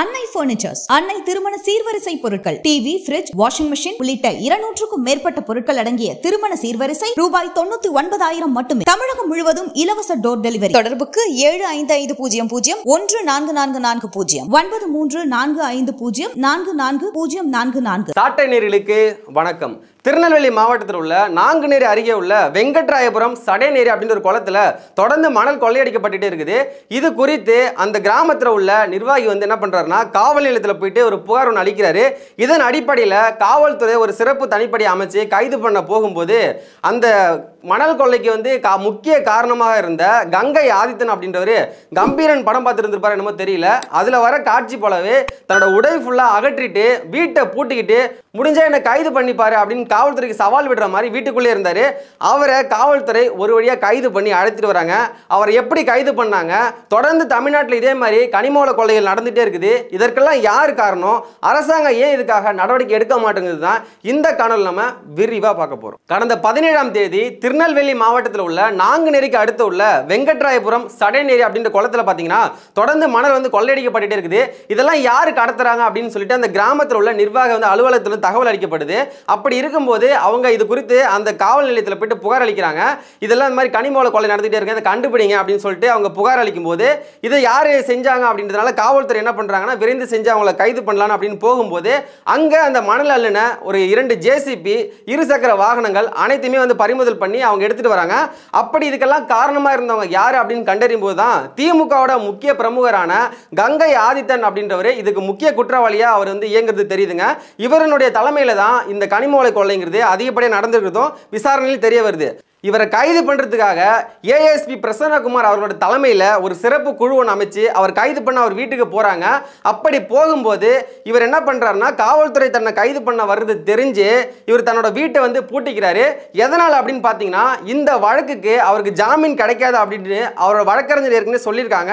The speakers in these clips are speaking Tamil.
அன்னை பர்னிச்சர்ஸ் அன்னை திருமண சீர்வரிசை பொருட்கள் டிவி பிரிட்ஜ் வாஷிங் மிஷின் உள்ளிட்ட இருநூற்றுக்கும் மேற்பட்ட பொருட்கள் அடங்கிய திருமண சீர்வரிசை ரூபாய் தொண்ணூத்தி ஒன்பதாயிரம் மட்டுமே தமிழகம் முழுவதும் இலவச டோர் டெலிவரி தொடர்புக்கு ஏழு ஐந்து ஐந்து பூஜ்ஜியம் பூஜ்ஜியம் ஒன்று நான்கு நான்கு நான்கு பூஜ்ஜியம் ஒன்பது மூன்று நான்கு ஐந்து பூஜ்ஜியம் நான்கு நான்கு பூஜ்ஜியம் நான்கு நான்கு சாட்டை வணக்கம் திருநெல்வேலி மாவட்டத்தில் உள்ள நாங்குநேரி அருகே உள்ள வெங்கட்ராயபுரம் சடைநேரி அப்படின்ற ஒரு குளத்தில் தொடர்ந்து மணல் கொள்ளையடிக்கப்பட்டுட்டே இருக்குது இது குறித்து அந்த கிராமத்தில் உள்ள நிர்வாகி வந்து என்ன பண்ணுறாருனா காவல் நிலையத்தில் போயிட்டு ஒரு புகார் ஒன்று அளிக்கிறாரு இதன் அடிப்படையில் காவல்துறை ஒரு சிறப்பு தனிப்படை அமைச்சு கைது பண்ண போகும்போது அந்த மணல் கொள்ளைக்கு வந்து கா முக்கிய காரணமாக இருந்த கங்கை ஆதித்தன் அப்படின்றவர் கம்பீரன் படம் பார்த்துருந்துருப்பார் என்னமோ தெரியல அதில் வர காட்சி போலவே தன்னோட உடை ஃபுல்லாக அகற்றிட்டு வீட்டை பூட்டிக்கிட்டு முடிஞ்சா என்னை கைது பண்ணிப்பாரு அப்படின்னு காவல்துறைக்கு சவால் விடுற மாதிரி வீட்டுக்குள்ளே இருந்தார் அவரை காவல்துறை ஒரு வழியாக கைது பண்ணி அழைத்துட்டு வராங்க அவரை எப்படி கைது பண்ணாங்க தொடர்ந்து தமிழ்நாட்டில் இதே மாதிரி கனிமூல கொள்ளைகள் நடந்துகிட்டே இருக்குது இதற்கெல்லாம் யார் காரணம் அரசாங்கம் ஏன் இதுக்காக நடவடிக்கை எடுக்க மாட்டேங்குது தான் இந்த காணொலி நம்ம விரிவாக பார்க்க போகிறோம் கடந்த பதினேழாம் தேதி திருநெல்வேலி மாவட்டத்தில் உள்ள நாங்குநேரிக்கு அடுத்து உள்ள வெங்கட்ராயபுரம் சடைநேரி அப்படின்ற குளத்தில் பார்த்தீங்கன்னா தொடர்ந்து மணல் வந்து கொள்ளையடிக்கப்பட்டுட்டே இருக்குது இதெல்லாம் யார் கடத்துறாங்க அப்படின்னு சொல்லிட்டு அந்த கிராமத்தில் உள்ள நிர்வாக வந்து அலுவலகத்தில் தகவல் அளிக்கப்படுது அப்படி இருக்கும்போது அவங்க இது குறித்து அந்த காவல் நிலையத்தில் போயிட்டு புகார் அளிக்கிறாங்க இதெல்லாம் இந்த மாதிரி கனிமோல கொலை நடந்துகிட்டே இருக்கு அதை கண்டுபிடிங்க அப்படின்னு சொல்லிட்டு அவங்க புகார் அளிக்கும் போது இதை யார் செஞ்சாங்க அப்படின்றதுனால காவல்துறை என்ன பண்ணுறாங்கன்னா விரைந்து செஞ்சு அவங்கள கைது பண்ணலாம் அப்படின்னு போகும்போது அங்கே அந்த மணல் அல்லுன ஒரு இரண்டு ஜேசிபி இருசக்கர வாகனங்கள் அனைத்துமே வந்து பறிமுதல் பண்ணி பண்ணி அவங்க எடுத்துகிட்டு வராங்க அப்படி இதுக்கெல்லாம் காரணமாக இருந்தவங்க யார் அப்படின்னு கண்டறியும் போது தான் திமுகவோட முக்கிய பிரமுகரான கங்கை ஆதித்தன் அப்படின்றவர் இதுக்கு முக்கிய குற்றவாளியாக அவர் வந்து இயங்குறது தெரியுதுங்க இவருடைய தலைமையில் தான் இந்த கனிமோலை கொள்ளைங்கிறது அதிகப்படியாக நடந்திருக்கிறதும் விசாரணையில் தெரிய வருது இவரை கைது பண்ணுறதுக்காக ஏஎஸ்பி பிரசன்னகுமார் அவர்களோட தலைமையில் ஒரு சிறப்பு குழு ஒன்று அமைச்சு அவர் கைது பண்ண அவர் வீட்டுக்கு போகிறாங்க அப்படி போகும்போது இவர் என்ன பண்ணுறாருன்னா காவல்துறை தன்னை கைது பண்ண வர்றது தெரிஞ்சு இவர் தன்னோட வீட்டை வந்து பூட்டிக்கிறாரு எதனால் அப்படின்னு பார்த்தீங்கன்னா இந்த வழக்குக்கு அவருக்கு ஜாமீன் கிடைக்காது அப்படின்னு அவரோட வழக்கறிஞர் ஏற்கனவே சொல்லியிருக்காங்க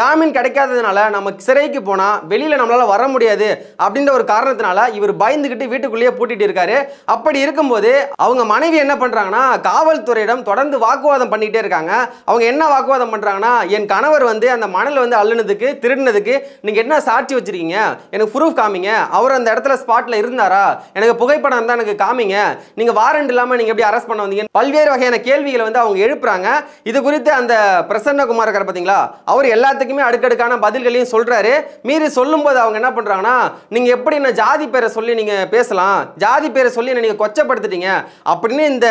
ஜாமீன் கிடைக்காததுனால நம்ம சிறைக்கு போனால் வெளியில் நம்மளால் வர முடியாது அப்படின்ற ஒரு காரணத்தினால இவர் பயந்துக்கிட்டு வீட்டுக்குள்ளேயே பூட்டிகிட்டு இருக்காரு அப்படி இருக்கும்போது அவங்க மனைவி என்ன பண்ணுறாங்கன்னா காவல் காவல்துறையிடம் தொடர்ந்து வாக்குவாதம் பண்ணிகிட்டே இருக்காங்க அவங்க என்ன வாக்குவாதம் பண்ணுறாங்கன்னா என் கணவர் வந்து அந்த மணல் வந்து அள்ளுனதுக்கு திருடினதுக்கு நீங்கள் என்ன சாட்சி வச்சுருக்கீங்க எனக்கு ப்ரூஃப் காமிங்க அவர் அந்த இடத்துல ஸ்பாட்டில் இருந்தாரா எனக்கு புகைப்படம் தான் எனக்கு காமிங்க நீங்கள் வாரண்ட் இல்லாமல் நீங்கள் எப்படி அரெஸ்ட் பண்ண வந்தீங்க பல்வேறு வகையான கேள்விகளை வந்து அவங்க எழுப்புறாங்க இது குறித்து அந்த பிரசன்னகுமார் இருக்கார் பார்த்தீங்களா அவர் எல்லாத்துக்குமே அடுக்கடுக்கான பதில்களையும் சொல்கிறாரு மீறி சொல்லும்போது அவங்க என்ன பண்ணுறாங்கன்னா நீங்கள் எப்படி என்ன ஜாதி பேரை சொல்லி நீங்கள் பேசலாம் ஜாதி பேரை சொல்லி என்ன நீங்கள் கொச்சப்படுத்துட்டீங்க அப்படின்னு இந்த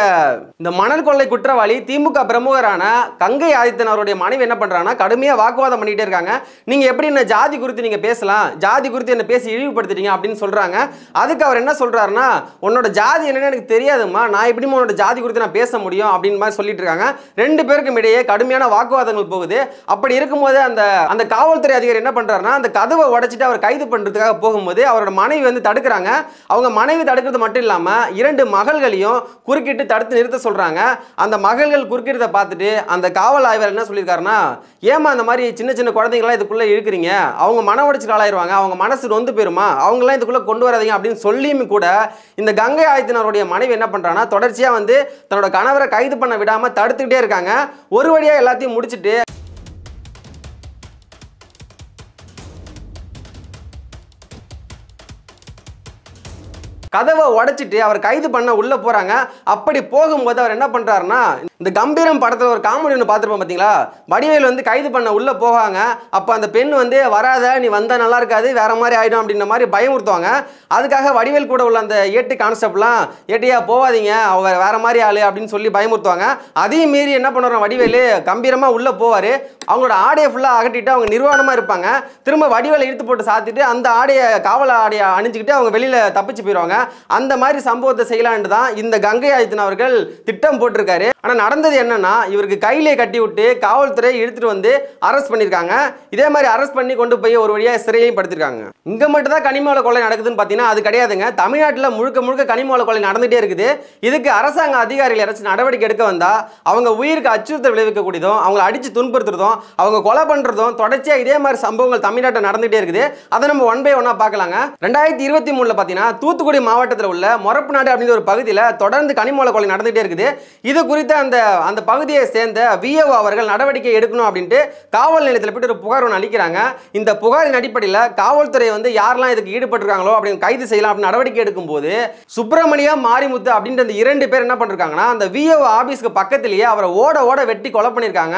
இந்த மணல் கொள்ளை குற்றவாளி திமுக பிரமுகரான கங்கை ஆதித்தன் அவருடைய மனைவி என்ன பண்ணுறாங்கன்னா கடுமையாக வாக்குவாதம் பண்ணிகிட்டே இருக்காங்க நீங்கள் எப்படி என்ன ஜாதி குறித்து நீங்கள் பேசலாம் ஜாதி குறித்து என்ன பேசி இழிவுபடுத்திட்டீங்க அப்படின்னு சொல்கிறாங்க அதுக்கு அவர் என்ன சொல்கிறாருன்னா உன்னோட ஜாதி என்னன்னு எனக்கு தெரியாதுமா நான் எப்படி உன்னோட ஜாதி குறித்து நான் பேச முடியும் அப்படின்னு மாதிரி சொல்லிட்டு இருக்காங்க ரெண்டு பேருக்கும் இடையே கடுமையான வாக்குவாதங்கள் போகுது அப்படி இருக்கும்போது அந்த அந்த காவல்துறை அதிகாரி என்ன பண்ணுறாருன்னா அந்த கதவை உடைச்சிட்டு அவர் கைது பண்ணுறதுக்காக போகும்போது அவரோட மனைவி வந்து தடுக்கிறாங்க அவங்க மனைவி தடுக்கிறது மட்டும் இல்லாமல் இரண்டு மகள்களையும் குறுக்கிட்டு தடுத்து நிறுத்த சொல்கிறாங்க அந்த மகள்கள் குறுக்கிறத பார்த்துட்டு அந்த காவல் ஆய்வர் என்ன சொல்லியிருக்காருன்னா ஏமா அந்த மாதிரி சின்ன சின்ன குழந்தைங்களாம் இதுக்குள்ளே இருக்கிறீங்க அவங்க மன உடச்சுக்கு ஆளாயிருவாங்க அவங்க மனசு வந்து போயிருமா அவங்களாம் இதுக்குள்ளே கொண்டு வராதிங்க அப்படின்னு சொல்லியும் கூட இந்த கங்கை ஆயத்தினருடைய மனைவி என்ன பண்ணுறாங்கன்னா தொடர்ச்சியாக வந்து தன்னோட கணவரை கைது பண்ண விடாமல் தடுத்துக்கிட்டே இருக்காங்க ஒரு வழியாக எல்லாத்தையும் முடிச்சுட்டு கதவை உடைச்சிட்டு அவர் கைது பண்ண உள்ளே போகிறாங்க அப்படி போகும்போது அவர் என்ன பண்ணுறாருன்னா இந்த கம்பீரம் படத்தில் ஒரு காமெடி ஒன்று பார்த்துருப்போம் பார்த்தீங்களா வடிவேல் வந்து கைது பண்ண உள்ளே போவாங்க அப்போ அந்த பெண் வந்து வராத நீ வந்தால் நல்லா இருக்காது வேற மாதிரி ஆகிடும் அப்படின்ற மாதிரி பயமுறுத்துவாங்க அதுக்காக வடிவேல் கூட உள்ள அந்த ஏட்டு கான்செப்ட்லாம் ஏட்டியா போகாதீங்க அவங்க வேற மாதிரி ஆளு அப்படின்னு சொல்லி பயமுறுத்துவாங்க அதையும் மீறி என்ன பண்ணுறோம் வடிவேலு கம்பீரமாக உள்ளே போவார் அவங்களோட ஆடையை ஃபுல்லாக அகட்டிட்டு அவங்க நிர்வாணமாக இருப்பாங்க திரும்ப வடிவேலை இழுத்து போட்டு சாத்திட்டு அந்த ஆடையை காவல் ஆடையை அணிஞ்சிக்கிட்டு அவங்க வெளியில் தப்பிச்சு போயிடுவாங்க அந்த மாதிரி சம்பவத்தை செய்யலான்ட்டு தான் இந்த கங்கை ஆதித்தன் அவர்கள் திட்டம் போட்டிருக்காரு ஆனால் நடந்தது என்னென்னா இவருக்கு கையிலே கட்டி விட்டு காவல்துறை எடுத்துகிட்டு வந்து அரெஸ்ட் பண்ணியிருக்காங்க இதே மாதிரி அரெஸ்ட் பண்ணி கொண்டு போய் ஒரு வழியாக சிறையிலையும் படுத்திருக்காங்க இங்கே மட்டும் தான் கனிமாவள கொலை நடக்குதுன்னு பார்த்தீங்கன்னா அது கிடையாதுங்க தமிழ்நாட்டில் முழுக்க முழுக்க கனிமாவள கொலை நடந்துகிட்டே இருக்குது இதுக்கு அரசாங்க அதிகாரிகள் யாராச்சும் நடவடிக்கை எடுக்க வந்தால் அவங்க உயிருக்கு அச்சுறுத்தல் விளைவிக்கக்கூடியதும் அவங்கள அடித்து துன்புறுத்துறதும் அவங்க கொலை பண்ணுறதும் தொடர்ச்சியாக இதே மாதிரி சம்பவங்கள் தமிழ்நாட்டில் நடந்துகிட்டே இருக்குது அதை நம்ம ஒன் பை ஒன்னாக பார்க்கலாங்க ரெண்டாயிரத்தி இருபத்தி மூணில் பார்த்தீங்கன்னா தூத்துக்குடி மாவட்டத்தில் உள்ள மொரப்பு நாடு அப்படின்ற ஒரு பகுதியில் தொடர்ந்து கனிமூல கொலை நடந்துகிட்டே இருக்குது இது குறித்த அந்த அந்த பகுதியை சேர்ந்த விஏஓ அவர்கள் நடவடிக்கை எடுக்கணும் அப்படின்ட்டு காவல் நிலையத்தில் போய்ட்டு ஒரு புகார் ஒன்று அளிக்கிறாங்க இந்த புகாரின் அடிப்படையில் காவல்துறை வந்து யாரெல்லாம் இதுக்கு ஈடுபட்டிருக்காங்களோ அப்படின்னு கைது செய்யலாம் அப்படின்னு நடவடிக்கை எடுக்கும்போது சுப்பிரமணியா மாரிமுத்து அப்படின்ற அந்த இரண்டு பேர் என்ன பண்ணிருக்காங்கன்னா அந்த விஏஓ ஆஃபீஸ்க்கு பக்கத்திலேயே அவரை ஓட ஓட வெட்டி கொலை பண்ணியிருக்காங்க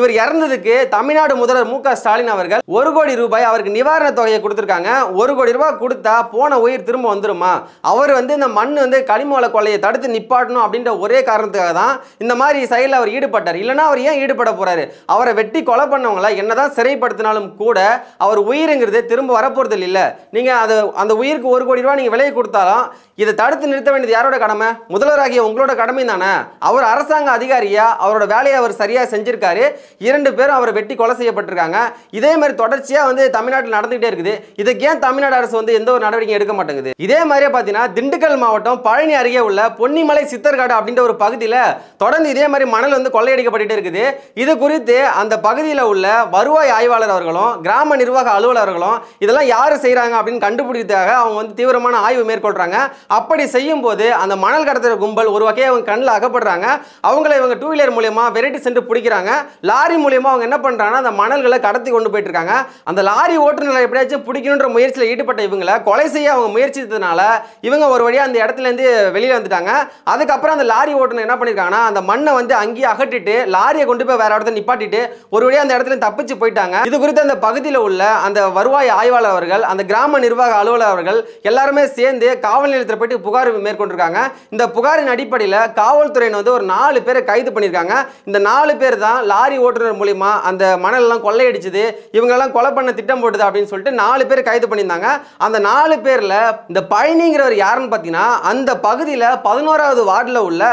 இவர் இறந்ததுக்கு தமிழ்நாடு முதல்வர் மு ஸ்டாலின் அவர்கள் ஒரு கோடி ரூபாய் அவருக்கு நிவாரண தொகையை கொடுத்துருக்காங்க ஒரு கோடி ரூபாய் கொடுத்தா போன உயிர் திரும்ப வந்துருமா அவர் வந்து இந்த மண் வந்து கனிம கொலையை தடுத்து நிப்பாட்டணும் அப்படின்ற ஒரே காரணத்துக்காக தான் இந்த மாதிரி செயலில் அவர் ஈடுபட்டார் இல்லைனா அவர் ஏன் ஈடுபட போகிறாரு அவரை வெட்டி கொலை பண்ணவங்கள என்னதான் சிறைப்படுத்தினாலும் கூட அவர் உயிருங்கிறதே திரும்ப வரப்போகிறது இல்லை நீங்கள் அது அந்த உயிருக்கு ஒரு கோடி ரூபா நீங்கள் விலையை கொடுத்தாலும் இதை தடுத்து நிறுத்த வேண்டியது யாரோட கடமை முதல்வராகிய உங்களோட கடமை தானே அவர் அரசாங்க அதிகாரியா அவரோட வேலையை அவர் சரியாக செஞ்சிருக்காரு இரண்டு பேரும் அவரை வெட்டி கொலை செய்யப்பட்டிருக்காங்க இதே மாதிரி தொடர்ச்சியாக வந்து தமிழ்நாட்டில் நடந்துகிட்டே இருக்குது இதுக்கு ஏன் தமிழ்நாடு அரசு வந்து எந்த ஒரு நடவடிக்கை எடுக்க மாட்டேங்குது இதே மாதிரியே பார்த்தீங்கன்னா திண்டுக்கல் மாவட்டம் பழனி அருகே உள்ள பொன்னிமலை சித்தர்காடு அப்படின்ற ஒரு பகுதியில் தொடர்ந்து இதே மாதிரி மணல் வந்து கொள்ளையடிக்கப்பட்டு இருக்குது இது குறித்து அந்த பகுதியில் உள்ள வருவாய் ஆய்வாளர் அவர்களும் கிராம நிர்வாக அலுவலர்களும் இதெல்லாம் யார் செய்கிறாங்க அப்படின்னு கண்டுபிடித்தாக அவங்க வந்து தீவிரமான ஆய்வு மேற்கொள்கிறாங்க அப்படி செய்யும் போது அந்த மணல் கடத்துகிற கும்பல் ஒரு வகையை அவங்க கண்ணில் அகப்படுறாங்க அவங்கள இவங்க டூ வீலர் மூலயமா வெரைட்டி சென்று பிடிக்கிறாங்க லாரி மூலயமா அவங்க என்ன பண்ணுறாங்கன்னா அந்த மணல்களை கடத்தி கொண்டு போயிட்டு இருக்காங்க அந்த லாரி ஓட்டுநர்களை எப்படியாச்சும் பிடிக்கணுன்ற முயற்சியில் ஈடுபட்ட இவங்களை கொலை செய்ய அவங்க முயற்சித்ததுனால இவங்க ஒரு வழியாக அந்த இடத்துலேருந்து வெளியே வந்துட்டாங்க அதுக்கப்புறம் அந்த லாரி ஓட்டுநர் என்ன பண்ணியிருக்காங்கன்னா அந்த மண்ணை வந்து அங்கேயே அகட்டிட்டு லாரியை கொண்டு போய் வேற இடத்துல நிப்பாட்டிட்டு ஒரு வழியாக அந்த இடத்துல தப்பிச்சு போயிட்டாங்க இது குறித்து அந்த பகுதியில் உள்ள அந்த வருவாய் ஆய்வாளர் அவர்கள் அந்த கிராம நிர்வாக அலுவலர் அவர்கள் எல்லாருமே சேர்ந்து காவல் நிலையத்தில் போயிட்டு புகார் மேற்கொண்டிருக்காங்க இந்த புகாரின் அடிப்படையில் காவல்துறையினர் வந்து ஒரு நாலு பேரை கைது பண்ணியிருக்காங்க இந்த நாலு பேர் தான் லாரி ஓட்டுநர் மூலிமா அந்த மணலெல்லாம் கொள்ளையடிச்சது இவங்கெல்லாம் கொலை பண்ண திட்டம் போட்டுது அப்படின்னு சொல்லிட்டு நாலு பேர் கைது பண்ணியிருந்தாங்க அந்த நாலு பேரில் இந்த பழனிங்கிறவர் யாருன்னு பார்த்தீங்கன்னா அந்த பகுதியில் பதினோராவது வார்டில் உள்ள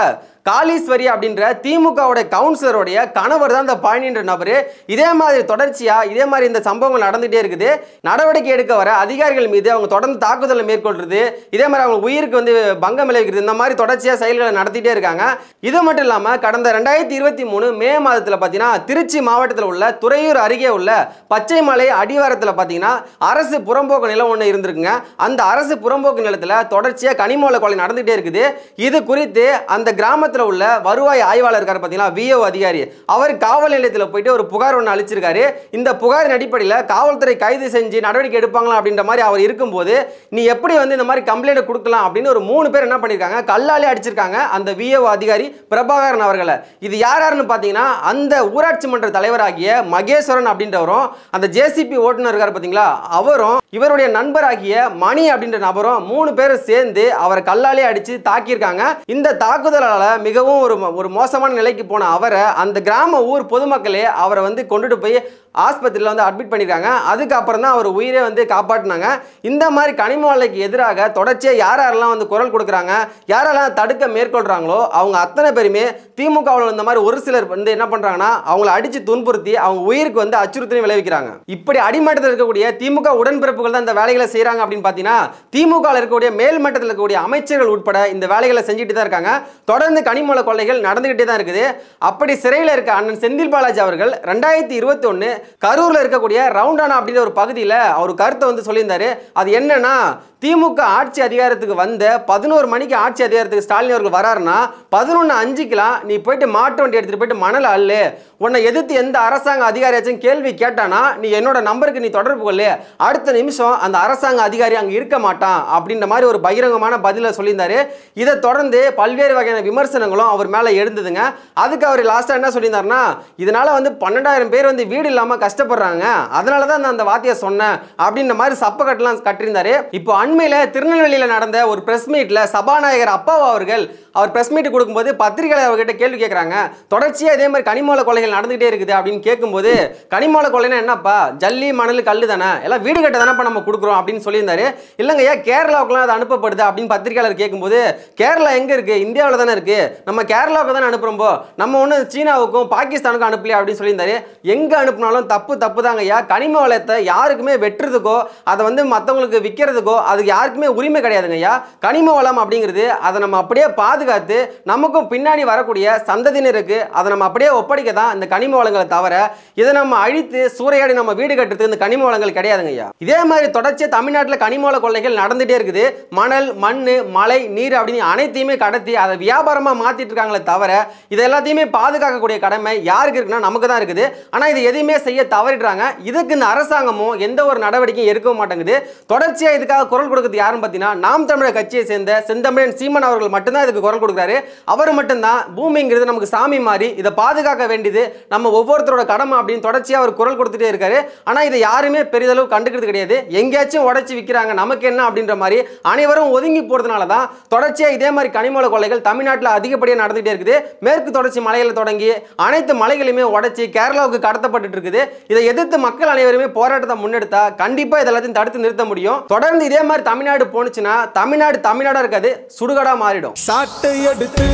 காளீஸ்வரி அப்படின்ற திமுகவுடைய கவுன்சிலருடைய கணவர் தான் இந்த பழனின்ற நபர் இதே மாதிரி தொடர்ச்சியாக இதே மாதிரி இந்த சம்பவங்கள் நடந்துகிட்டே இருக்குது நடவடிக்கை எடுக்க வர அதிகாரிகள் மீது அவங்க தொடர்ந்து தாக்குதலை மேற்கொள்றது இதே மாதிரி அவங்க உயிருக்கு வந்து பங்கம் விளைவிக்கிறது இந்த மாதிரி தொடர்ச்சியாக செயல்களை நடத்திட்டே இருக்காங்க இது மட்டும் இல்லாமல் கடந்த ரெண்டாயிரத்தி இருபத்தி மூணு மே மாதத்தில் பார்த்தீங்கன்னா திருச்சி மாவட்டத்தில் உள்ள துறையூர் அருகே உள்ள பச்சைமலை அடிவாரத்தில் பார்த்தீங்கன்னா அரசு புறம்போக்கு நிலம் ஒன்று இருந்திருக்குங்க அந்த அரசு புறம்போக்கு நிலத்தில் தொடர்ச்சியாக கனிமோல கொலை நடந்துகிட்டே இருக்குது இது குறித்து அந்த கிராமத்தில் கிராமத்தில் உள்ள வருவாய் ஆய்வாளர் இருக்கார் பார்த்தீங்களா விஓ அதிகாரி அவர் காவல் நிலையத்தில் போயிட்டு ஒரு புகார் ஒன்று அழிச்சிருக்காரு இந்த புகாரின் அடிப்படையில் காவல்துறை கைது செஞ்சு நடவடிக்கை எடுப்பாங்களா அப்படின்ற மாதிரி அவர் இருக்கும்போது நீ எப்படி வந்து இந்த மாதிரி கம்ப்ளைண்ட் கொடுக்கலாம் அப்படின்னு ஒரு மூணு பேர் என்ன பண்ணியிருக்காங்க கல்லாலே அடிச்சிருக்காங்க அந்த விஓ அதிகாரி பிரபாகரன் அவர்களை இது யார் யாருன்னு பார்த்தீங்கன்னா அந்த ஊராட்சி மன்ற தலைவராகிய மகேஸ்வரன் அப்படின்றவரும் அந்த ஜேசிபி ஓட்டுநர் இருக்கார் பார்த்தீங்களா அவரும் இவருடைய நண்பராகிய மணி அப்படின்ற நபரும் மூணு பேரும் சேர்ந்து அவரை கல்லாலே அடித்து தாக்கியிருக்காங்க இந்த தாக்குதலால் மிகவும் ஒரு ஒரு மோசமான நிலைக்கு போன அவரை அந்த கிராம ஊர் பொதுமக்களே அவரை வந்து கொண்டுட்டு போய் ஆஸ்பத்திரியில் வந்து அட்மிட் பண்ணியிருக்காங்க அதுக்கப்புறம் தான் அவர் உயிரே வந்து காப்பாற்றினாங்க இந்த மாதிரி கனிம வலைக்கு எதிராக தொடர்ச்சியாக யார் யாரெல்லாம் வந்து குரல் கொடுக்குறாங்க யாரெல்லாம் தடுக்க மேற்கொள்கிறாங்களோ அவங்க அத்தனை பேருமே திமுகவில் இந்த மாதிரி ஒரு சிலர் வந்து என்ன பண்ணுறாங்கன்னா அவங்கள அடித்து துன்புறுத்தி அவங்க உயிருக்கு வந்து அச்சுறுத்தலையும் விளைவிக்கிறாங்க இப்படி அடிமட்டத்தில் இருக்கக்கூடிய திமுக உடன்பிறப்பு அமைப்புகள் தான் இந்த வேலைகளை செய்கிறாங்க அப்படின்னு பார்த்தீங்கன்னா திமுக இருக்கக்கூடிய மேல்மட்டத்தில் இருக்கக்கூடிய அமைச்சர்கள் உட்பட இந்த வேலைகளை செஞ்சுட்டு தான் இருக்காங்க தொடர்ந்து கனிமூல கொள்ளைகள் நடந்துகிட்டே தான் இருக்குது அப்படி சிறையில் இருக்க அண்ணன் செந்தில் பாலாஜி அவர்கள் ரெண்டாயிரத்தி இருபத்தி ஒன்று கரூரில் இருக்கக்கூடிய ரவுண்டானா அப்படின்ற ஒரு பகுதியில் அவர் கருத்தை வந்து சொல்லியிருந்தார் அது என்னன்னா திமுக ஆட்சி அதிகாரத்துக்கு வந்த பதினோரு மணிக்கு ஆட்சி அதிகாரத்துக்கு ஸ்டாலின் அவர்கள் வராருன்னா பதினொன்று அஞ்சுக்கெலாம் நீ போயிட்டு மாட்டு வண்டி எடுத்துகிட்டு போயிட்டு மணல் அல்லு உன்னை எதிர்த்து எந்த அரசாங்க அதிகாரியாச்சும் கேள்வி கேட்டானா நீ என்னோட நம்பருக்கு நீ தொடர்பு கொள்ளு அடுத்த நிமிஷம் அந்த அரசாங்க அதிகாரி அங்கே இருக்க மாட்டான் அப்படின்ற மாதிரி ஒரு பகிரங்கமான பதிலை சொல்லியிருந்தாரு இதை தொடர்ந்து பல்வேறு வகையான விமர்சனங்களும் அவர் மேலே எழுந்ததுங்க அதுக்கு அவர் லாஸ்ட்டாக என்ன சொல்லியிருந்தார்னா இதனால் வந்து பன்னெண்டாயிரம் பேர் வந்து வீடு இல்லாமல் கஷ்டப்படுறாங்க அதனால தான் நான் அந்த வார்த்தையை சொன்னேன் அப்படின்ற மாதிரி சப்பக்கட்டெலாம் கட்டியிருந்தாரு இப்போ அண்மையில் திருநெல்வேலியில் நடந்த ஒரு ப்ரெஸ் மீட்டில் சபாநாயகர் அப்பாவா அவர்கள் அவர் ப்ரெஸ் மீட் கொடுக்கும்போது பத்திரிகையாளர் அவர்கிட்ட கேள்வி கேட்குறாங்க தொடர்ச்சியாக இதே மாதிரி கனிமால கொலைகள் நடந்துகிட்டே இருக்குது அப்படின்னு கேட்கும்போது கனிமால கொலைனா என்னப்பா ஜல்லி மணல் கல் தானே எல்லாம் வீடு கட்ட தானே விண்ணப்பம் நம்ம கொடுக்குறோம் அப்படின்னு சொல்லியிருந்தாரு இல்லைங்க ஏன் கேரளாவுக்குலாம் அது அனுப்பப்படுது அப்படின்னு பத்திரிகையாளர் கேட்கும்போது கேரளா எங்கே இருக்குது இந்தியாவில் தானே இருக்குது நம்ம கேரளாவுக்கு தானே அனுப்புகிறோம்போ நம்ம ஒன்று சீனாவுக்கும் பாகிஸ்தானுக்கும் அனுப்பலையா அப்படின்னு சொல்லியிருந்தாரு எங்கே அனுப்புனாலும் தப்பு தப்பு தாங்க ஐயா கனிம வளத்தை யாருக்குமே வெட்டுறதுக்கோ அதை வந்து மற்றவங்களுக்கு விற்கிறதுக்கோ அதுக்கு யாருக்குமே உரிமை கிடையாதுங்க ஐயா கனிம வளம் அப்படிங்கிறது அதை நம்ம அப்படியே பாதுகாத்து நமக்கும் பின்னாடி வரக்கூடிய சந்ததியினருக்கு அதை நம்ம அப்படியே ஒப்படைக்க தான் இந்த கனிம வளங்களை தவிர இதை நம்ம அழித்து சூறையாடி நம்ம வீடு கட்டுறதுக்கு இந்த கனிம வளங்கள் கிடையாதுங்க ஐயா இதே மாதிரி தொடர்ச்சியாக தமிழ்நாட்டில் கனிமூல கொள்ளைகள் நடந்துகிட்டே இருக்குது மணல் மண் மலை நீர் அப்படின்னு அனைத்தையுமே கடத்தி அதை வியாபாரமாக மாற்றிட்டு இருக்காங்களே தவிர இது எல்லாத்தையுமே பாதுகாக்கக்கூடிய கடமை யாருக்கு இருக்குன்னா நமக்கு தான் இருக்குது ஆனால் இது எதையுமே செய்ய தவறிடுறாங்க இதுக்கு இந்த அரசாங்கமும் எந்த ஒரு நடவடிக்கையும் எடுக்க மாட்டேங்குது தொடர்ச்சியாக இதுக்காக குரல் கொடுக்குறது யாருன்னு பார்த்தீங்கன்னா நாம் தமிழர் கட்சியை சேர்ந்த செந்தமிழன் சீமன் அவர்கள் மட்டும்தான் இதுக்கு குரல் கொடுக்குறாரு அவர் மட்டும்தான் பூமிங்கிறது நமக்கு சாமி மாதிரி இதை பாதுகாக்க வேண்டியது நம்ம ஒவ்வொருத்தரோட கடமை அப்படின்னு தொடர்ச்சியாக அவர் குரல் கொடுத்துட்டே இருக்காரு ஆனால் இதை யாருமே பெரிதளவு கண்டுக்கிறது கிடையாது கிடையாது எங்கேயாச்சும் உடச்சி விற்கிறாங்க நமக்கு என்ன அப்படின்ற மாதிரி அனைவரும் ஒதுங்கி போகிறதுனால தான் தொடர்ச்சியாக இதே மாதிரி கனிமூல கொலைகள் தமிழ்நாட்டில் அதிகப்படியாக நடந்துகிட்டே இருக்குது மேற்கு தொடர்ச்சி மலையில் தொடங்கி அனைத்து மலைகளையுமே உடச்சி கேரளாவுக்கு கடத்தப்பட்டு இருக்குது இதை எதிர்த்து மக்கள் அனைவருமே போராட்டத்தை முன்னெடுத்தா கண்டிப்பாக இது எல்லாத்தையும் தடுத்து நிறுத்த முடியும் தொடர்ந்து இதே மாதிரி தமிழ்நாடு போனுச்சுன்னா தமிழ்நாடு தமிழ்நாடாக இருக்காது சுடுகாடாக மாறிடும் சாட்டை எடுத்து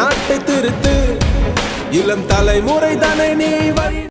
நாட்டை திருத்து இளம் தலைமுறை தானே நீ